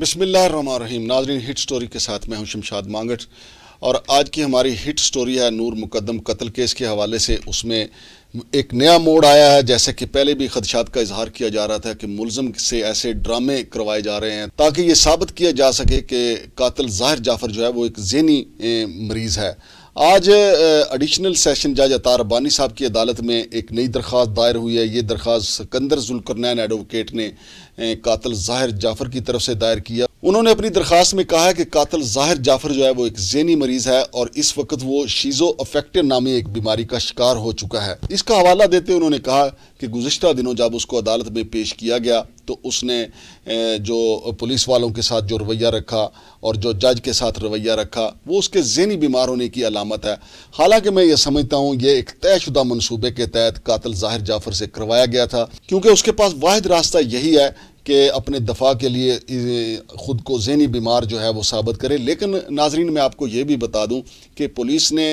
बिसमीम नाजरीन hit story के साथ मैं हूं शमशाद मांगट और आज की हमारी हिट स्टोरी है नूर मुकदम कत्ल केस के हवाले से उसमें एक नया मोड़ आया है जैसे कि पहले भी खदशात का इजहार किया जा रहा था कि मुलजम से ऐसे ड्रामे करवाए जा रहे हैं ताकि ये साबित किया जा सके कि कातल ज़ाहिर जाफ़र जो है वो एक जहनी मरीज़ है आज एडिशनल सेशन जज अतार अब्बानी साहब की अदालत में एक नई दरख्वास्त दायर हुई है ये दरख्वास्त सिकंदर जुलकरनैन एडवोकेट ने कातल जाहिर जाफ़र की तरफ से दायर किया उन्होंने अपनी दरख्वास्त में कहा है कि कातल जाहिर जाफर जो है वो एक जेनी मरीज़ है और इस वक्त वो शीज़ो अफेक्टिव नामी एक बीमारी का शिकार हो चुका है इसका हवाला देते हुए उन्होंने कहा कि गुजशत दिनों जब उसको अदालत में पेश किया गया तो उसने जो पुलिस वालों के साथ जो रवैया रखा और जो जज के साथ रवैया रखा वो उसके जहनी बीमार होने की अलामत है हालांकि मैं ये समझता हूँ ये एक तयशुदा मनसूबे के तहत कातल जाहिर जाफर से करवाया गया था क्योंकि उसके पास वाद रास्ता यही है कि अपने दफ़ा के लिए ख़ुद को जहनी बीमार जो है वो साबित करे लेकिन नाजरीन मैं आपको ये भी बता दूँ कि पुलिस ने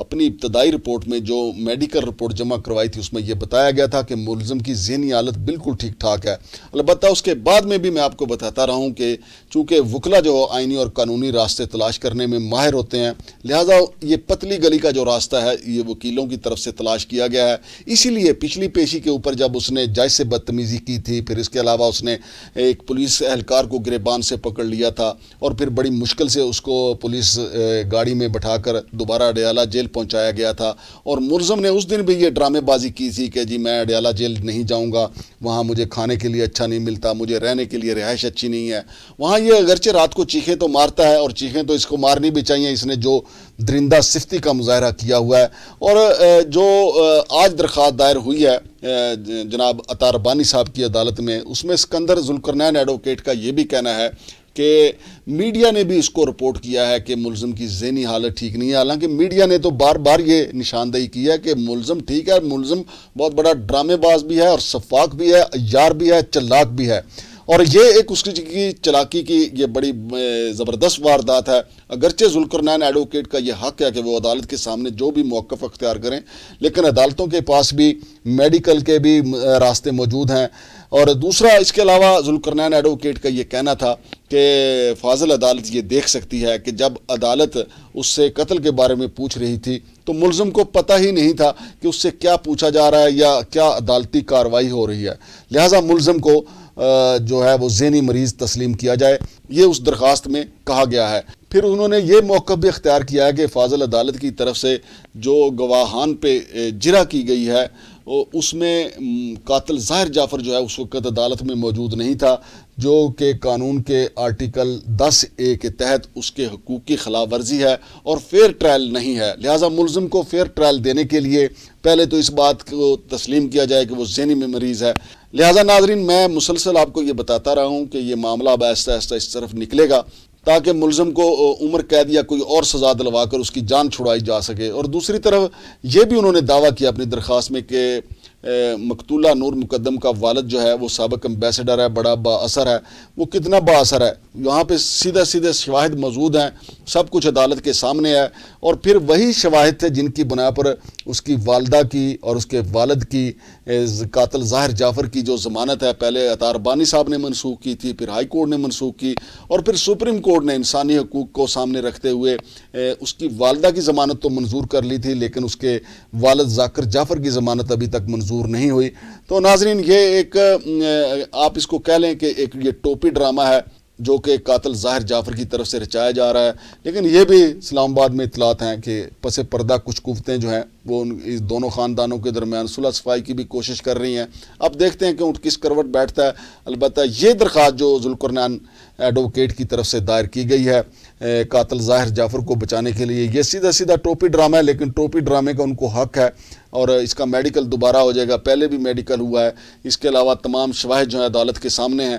अपनी इब्तदाई रिपोर्ट में जो मेडिकल रिपोर्ट जमा करवाई थी उसमें यह बताया गया था कि मुलम की जहनी हालत बिल्कुल ठीक ठाक है अलबत् उसके बाद में भी मैं आपको बताता रहा हूँ कि चूँकि वकला जो आइनी और कानूनी रास्ते तलाश करने में माहिर होते हैं लिहाजा ये पतली गली का जो रास्ता है ये वकीलों की तरफ से तलाश किया गया है इसीलिए पिछली पेशी के ऊपर जब उसने जज से बदतमीज़ी की थी फिर इसके अलावा उसने एक पुलिस एहलकार को गिरबान से पकड़ लिया था और फिर बड़ी मुश्किल से उसको पुलिस गाड़ी में बैठाकर दोबारा अडयाला जेल पहुंचाया गया था और मुर्जम ने उस दिन भी ये ड्रामेबाजी की थी कि जी मैं अडयाला जेल नहीं जाऊँगा वहाँ मुझे खाने के लिए अच्छा नहीं मिलता मुझे रहने के लिए रिहाइश अच्छी नहीं है वहाँ ये अगरचे रात को चीखें तो मारता है और चीखें तो इसको मारनी भी चाहिए इसने जो दरिंदा सिफ्ती का मुजाहरा किया हुआ है और जो आज दरख्वास्त दायर हुई है जनाब अतार बानी साहब की अदालत में उसमें सिकंदर जुलकरनैन एडवोकेट का ये भी कहना है कि मीडिया ने भी इसको रिपोर्ट किया है कि मुलम की जहनी हालत ठीक नहीं है हालांकि मीडिया ने तो बार बार ये निशानदेही की है कि मुलम ठीक है मुलम बहुत बड़ा ड्रामेबाज भी है और शफाक भी है यार भी है चलाक भी है और ये एक उसकी की चलाकी की ये बड़ी ज़बरदस्त वारदात है अगरचे जुलकरनैन एडवोकेट का यह हक है कि वो अदालत के सामने जो भी मौक़ अख्तियार करें लेकिन अदालतों के पास भी मेडिकल के भी रास्ते मौजूद हैं और दूसरा इसके अलावा जुलकरनैन एडवोकेट का ये कहना था कि फाजल अदालत ये देख सकती है कि जब अदालत उससे कत्ल के बारे में पूछ रही थी तो मुलम को पता ही नहीं था कि उससे क्या पूछा जा रहा है या क्या अदालती कार्रवाई हो रही है लिहाजा मुलम को जो है वो जहनी मरीज तस्लीम किया जाए ये उस दरख्वास्त में कहा गया है फिर उन्होंने ये मौक़ भी अख्तियार किया है कि फाजल अदालत की तरफ से जो गवाहान पे जरा की गई है उसमें कातल ज़ाहिर जाफ़र जो है उस वक़्त अदालत में मौजूद नहीं था जो कि कानून के आर्टिकल 10 ए के तहत उसके हकूक़ की खिलाफ वर्जी है और फेयर ट्रायल नहीं है लिहाजा मुलम को फेयर ट्रायल देने के लिए पहले तो इस बात को तस्लीम किया जाए कि वो जहनी में मरीज़ है लिहाजा नाजरीन मैं मुसलसल आपको ये बताता रहा हूँ कि ये मामला अब आहिस्ता आहिस्ता इस तरफ निकलेगा ताकि मुलम को उम्र कैद या कोई और सज़ा दिलवा कर उसकी जान छुड़ाई जा सके और दूसरी तरफ ये भी उन्होंने दावा किया अपनी दरख्वास्त में कि मकतूला नूर मुकदम का वालद जो है वो सबक एम्बेसडर है बड़ा बासर है वो कितना बासर है यहाँ पे सीधा सीधे शवाहद मौजूद हैं सब कुछ अदालत के सामने है और फिर वही शवाहद थे जिनकी बुना पर उसकी वालदा की और उसके वालद की कातल ज़ाहिर जाफ़र की जो ज़मानत है पहले अतार बानी साहब ने मनसूख की थी फिर हाई कोर्ट ने मनसूख की और फिर सुप्रीम कोर्ट ने इंसानी हकूक़ को सामने रखते हुए उसकी वालदा की ज़मानत तो मंजूर कर ली थी लेकिन उसके वालद जाकर जाफ़र की ज़मानत अभी तक मंजूर मंजूर नहीं हुई तो नाजरीन ये एक आप इसको कह लें कि एक ये टोपी ड्रामा है जो कि कातल जाहिर जाफर की तरफ से रचाया जा रहा है लेकिन ये भी इस्लामाबाद में इतलात हैं कि पसे पर्दा कुछ कुवतें जो हैं वो उन इस दोनों ख़ानदानों के दरमियान सुलह सफाई की भी कोशिश कर रही हैं अब देखते हैं कि उठ किस करवट बैठता है अलबत् ये दरख्वास्त जो जुलकरनान एडवोकेट की तरफ से दायर की गई है कातल ज़ाहिर जाफर को बचाने के लिए ये सीधा सीधा टोपी ड्रामा है लेकिन टोपी ड्रामे का उनको हक है और इसका मेडिकल दोबारा हो जाएगा पहले भी मेडिकल हुआ है इसके अलावा तमाम शवाह जो है अदालत के सामने हैं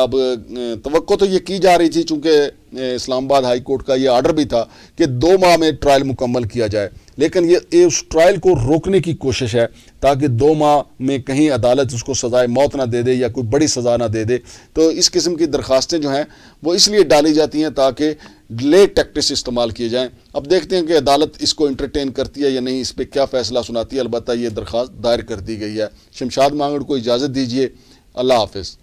अब तो ये की जा रही थी चूँकि इस्लामाबाद हाई कोर्ट का ये आर्डर भी था कि दो माह में ट्रायल मुकम्मल किया जाए लेकिन ये, ये उस ट्रायल को रोकने की कोशिश है ताकि दो माह में कहीं अदालत उसको सज़ाए मौत ना दे दे या कोई बड़ी सज़ा ना दे दे तो इस किस्म की दरख्वास्तें जो हैं वो इसलिए डाली जाती हैं ताकि डिले टैक्टिस इस्तेमाल किए जाएँ अब देखते हैं कि अदालत इसको इंटरटेन करती है या नहीं इस पर क्या फ़ैसला सुनाती है अलबत्त ये दरख्वास्त दायर कर दी गई है शमशाद मांगड़ को इजाज़त दीजिए अल्लाह हाफिज़